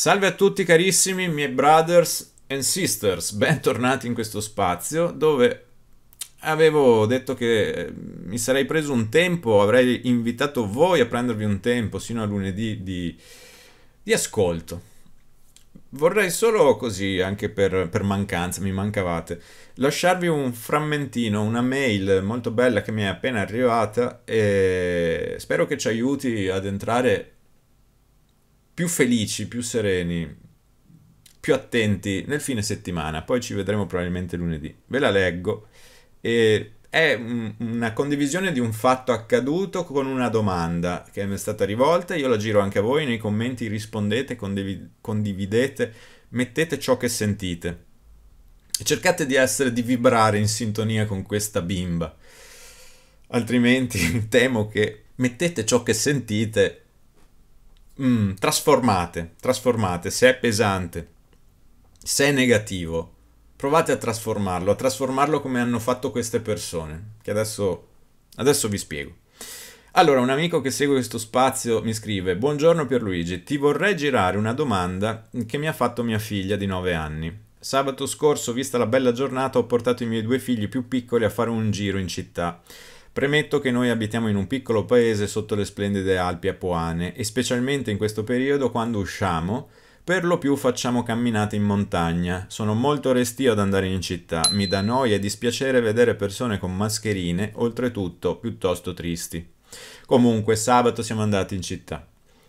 Salve a tutti carissimi miei brothers and sisters, bentornati in questo spazio dove avevo detto che eh, mi sarei preso un tempo, avrei invitato voi a prendervi un tempo sino a lunedì di, di ascolto. Vorrei solo così, anche per, per, mancanza, mi mancavate, lasciarvi un frammentino, una mail molto bella che mi è appena arrivata e spero che ci aiuti ad entrare più felici, più sereni, più attenti nel fine settimana. Poi ci vedremo probabilmente lunedì. Ve la leggo. E è una condivisione di un fatto accaduto con una domanda che mi è stata rivolta. Io la giro anche a voi. Nei commenti rispondete, condiv- condividete, mettete ciò che sentite. cercate di essere, di vibrare in sintonia con questa bimba. Altrimenti temo che mettete ciò che sentite mm, trasformate, trasformate, se è pesante, se è negativo, provate a trasformarlo, a trasformarlo come hanno fatto queste persone, che adesso, adesso vi spiego. Allora, un amico che segue questo spazio mi scrive: Buongiorno Pierluigi, ti vorrei girare una domanda che mi ha fatto mia figlia di 9 anni. Sabato scorso, vista la bella giornata, ho portato i miei due figli più piccoli a fare un giro in città. Premetto che noi abitiamo in un piccolo paese sotto le splendide Alpi Apuane e specialmente in questo periodo quando usciamo per lo più facciamo camminate in montagna. Sono molto restio ad andare in città, mi dà noia e dispiacere vedere persone con mascherine, oltretutto piuttosto tristi. Comunque sabato siamo andati in città.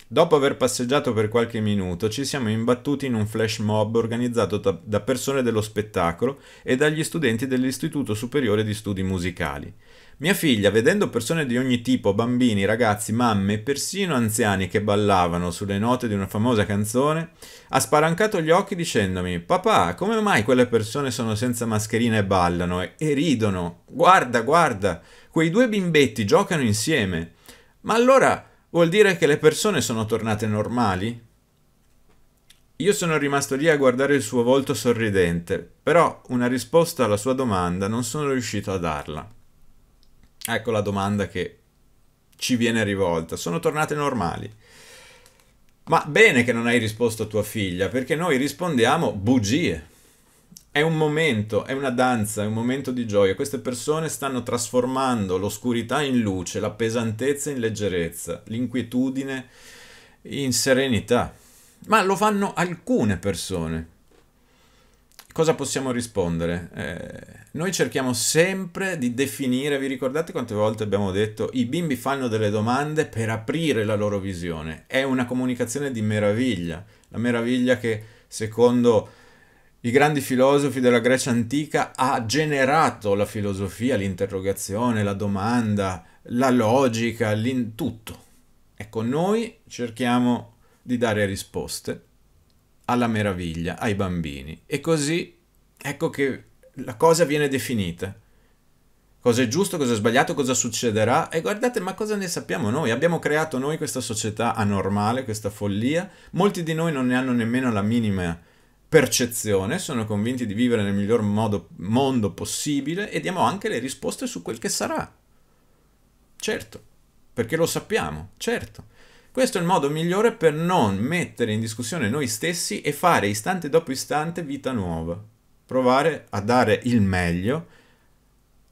Dopo aver passeggiato per qualche minuto ci siamo imbattuti in un flash mob organizzato da, da persone dello spettacolo e dagli studenti dell'Istituto Superiore di Studi Musicali. Mia figlia, vedendo persone di ogni tipo, bambini, ragazzi, mamme e persino anziani che ballavano sulle note di una famosa canzone, ha spalancato gli occhi dicendomi: Papà, come mai quelle persone sono senza mascherina e ballano e, e ridono? Guarda, guarda, quei due bimbetti giocano insieme. Ma allora vuol dire che le persone sono tornate normali? Io sono rimasto lì a guardare il suo volto sorridente, però una risposta alla sua domanda non sono riuscito a darla. Ecco la domanda che ci viene rivolta. Sono tornate normali. Ma bene che non hai risposto a tua figlia, perché noi rispondiamo bugie. È un momento, è una danza, è un momento di gioia. Queste persone stanno trasformando l'oscurità in luce, la pesantezza in leggerezza, l'inquietudine in serenità. Ma lo fanno alcune persone cosa possiamo rispondere? Eh, noi cerchiamo sempre di definire, vi ricordate quante volte abbiamo detto i bimbi fanno delle domande per aprire la loro visione? È una comunicazione di meraviglia, la meraviglia che secondo i grandi filosofi della Grecia antica ha generato la filosofia, l'interrogazione, la domanda, la logica, tutto. Ecco, noi cerchiamo di dare risposte alla meraviglia, ai bambini. E così ecco che la cosa viene definita. Cosa è giusto, cosa è sbagliato, cosa succederà. E guardate, ma cosa ne sappiamo noi? Abbiamo creato noi questa società anormale, questa follia. Molti di noi non ne hanno nemmeno la minima percezione, sono convinti di vivere nel miglior modo, mondo possibile e diamo anche le risposte su quel che sarà. Certo, perché lo sappiamo, certo. Questo è il modo migliore per non mettere in discussione noi stessi e fare istante dopo istante vita nuova. Provare a dare il meglio,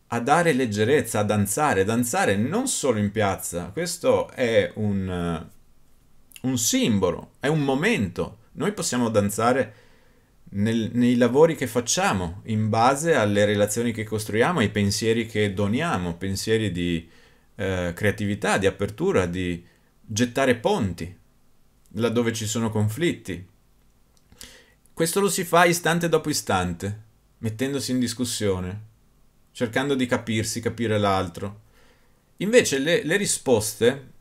a dare leggerezza, a danzare, danzare non solo in piazza, questo è un, un simbolo, è un momento. Noi possiamo danzare nel, nei lavori che facciamo, in base alle relazioni che costruiamo, ai pensieri che doniamo, pensieri di eh, creatività, di apertura, di gettare ponti laddove ci sono conflitti. Questo lo si fa istante dopo istante, mettendosi in discussione, cercando di capirsi, capire l'altro. Invece le, le risposte,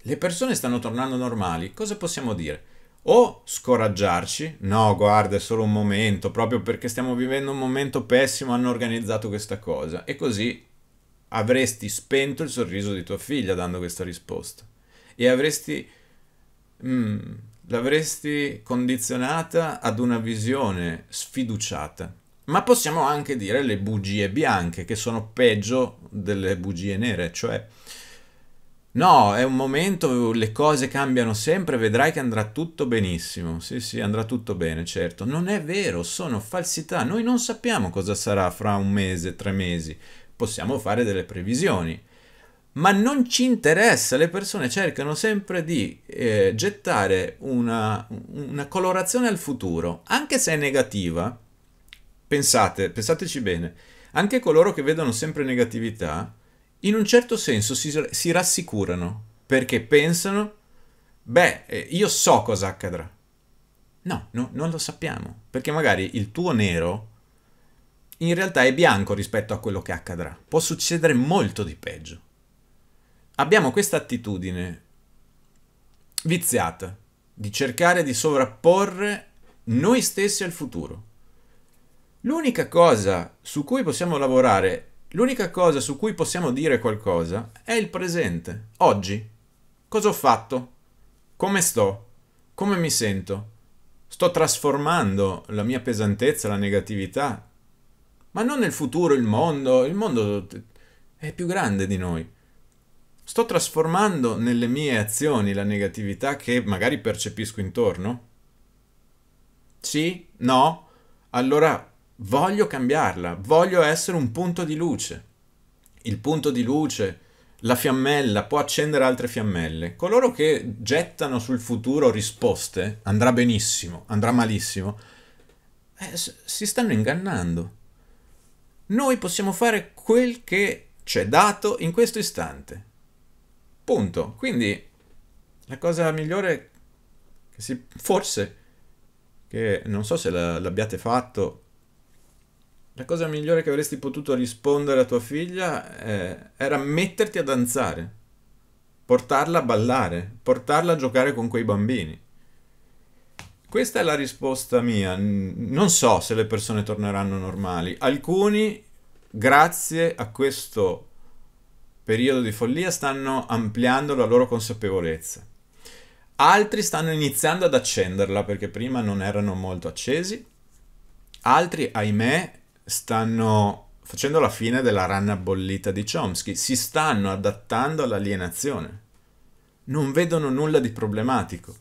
le persone stanno tornando normali, cosa possiamo dire? O scoraggiarci, no guarda è solo un momento, proprio perché stiamo vivendo un momento pessimo, hanno organizzato questa cosa, e così avresti spento il sorriso di tua figlia dando questa risposta e avresti... Mm, l'avresti condizionata ad una visione sfiduciata. Ma possiamo anche dire le bugie bianche, che sono peggio delle bugie nere, cioè no, è un momento, le cose cambiano sempre, vedrai che andrà tutto benissimo. Sì, sì, andrà tutto bene, certo. Non è vero, sono falsità. Noi non sappiamo cosa sarà fra un mese, tre mesi. Possiamo fare delle previsioni ma non ci interessa, le persone cercano sempre di eh, gettare una, una, colorazione al futuro, anche se è negativa, pensate, pensateci bene, anche coloro che vedono sempre negatività, in un certo senso si, si rassicurano, perché pensano, beh, eh, io so cosa accadrà. No, no, non lo sappiamo, perché magari il tuo nero in realtà è bianco rispetto a quello che accadrà. Può succedere molto di peggio abbiamo questa attitudine viziata di cercare di sovrapporre noi stessi al futuro. L'unica cosa su cui possiamo lavorare, l'unica cosa su cui possiamo dire qualcosa è il presente, oggi. Cosa ho fatto? Come sto? Come mi sento? Sto trasformando la mia pesantezza, la negatività, ma non nel futuro, il mondo, il mondo è più grande di noi. Sto trasformando nelle mie azioni la negatività che magari percepisco intorno? Sì? No? Allora voglio cambiarla, voglio essere un punto di luce. Il punto di luce, la fiammella, può accendere altre fiammelle. Coloro che gettano sul futuro risposte, andrà benissimo, andrà malissimo, eh, si stanno ingannando. Noi possiamo fare quel che c'è dato in questo istante. Punto. Quindi la cosa migliore che si forse che non so se l'abbiate fatto la cosa migliore che avresti potuto rispondere a tua figlia eh, era metterti a danzare, portarla a ballare, portarla a giocare con quei bambini. Questa è la risposta mia. Non so se le persone torneranno normali. Alcuni, grazie a questo periodo di follia stanno ampliando la loro consapevolezza. Altri stanno iniziando ad accenderla perché prima non erano molto accesi. Altri, ahimè, stanno facendo la fine della rana bollita di Chomsky, si stanno adattando all'alienazione. Non vedono nulla di problematico.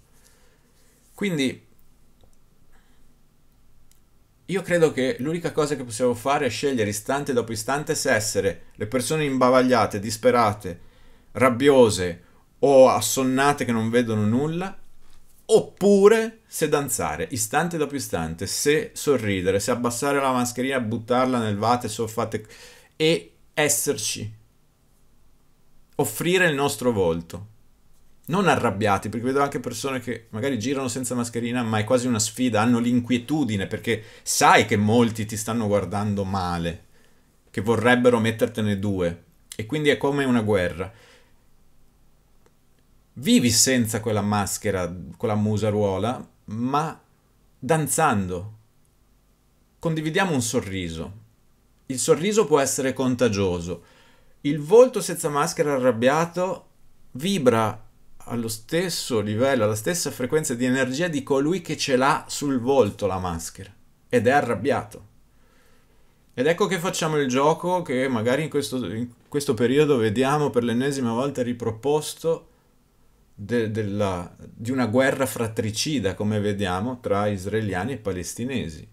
Quindi io credo che l'unica cosa che possiamo fare è scegliere istante dopo istante se essere le persone imbavagliate, disperate, rabbiose o assonnate che non vedono nulla, oppure se danzare istante dopo istante, se sorridere, se abbassare la mascherina, buttarla nel vate, soffate e esserci, offrire il nostro volto non arrabbiati, perché vedo anche persone che magari girano senza mascherina, ma è quasi una sfida, hanno l'inquietudine perché sai che molti ti stanno guardando male, che vorrebbero mettertene due e quindi è come una guerra. Vivi senza quella maschera, quella musaruola, ma danzando. Condividiamo un sorriso. Il sorriso può essere contagioso. Il volto senza maschera arrabbiato vibra allo stesso livello, alla stessa frequenza di energia di colui che ce l'ha sul volto la maschera ed è arrabbiato. Ed ecco che facciamo il gioco che magari in questo, in questo periodo vediamo per l'ennesima volta riproposto de, della, di una guerra fratricida, come vediamo, tra israeliani e palestinesi.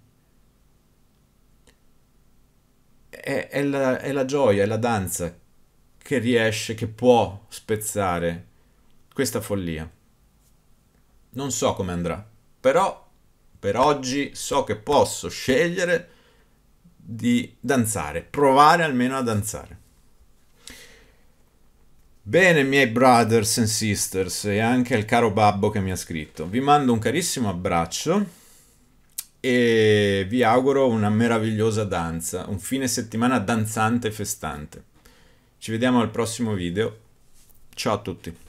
È, è, la, è la gioia, è la danza che riesce, che può spezzare questa follia. Non so come andrà, però per oggi so che posso scegliere di danzare, provare almeno a danzare. Bene, miei brothers and sisters, e anche al caro babbo che mi ha scritto, vi mando un carissimo abbraccio e vi auguro una meravigliosa danza, un fine settimana danzante e festante. Ci vediamo al prossimo video. Ciao a tutti.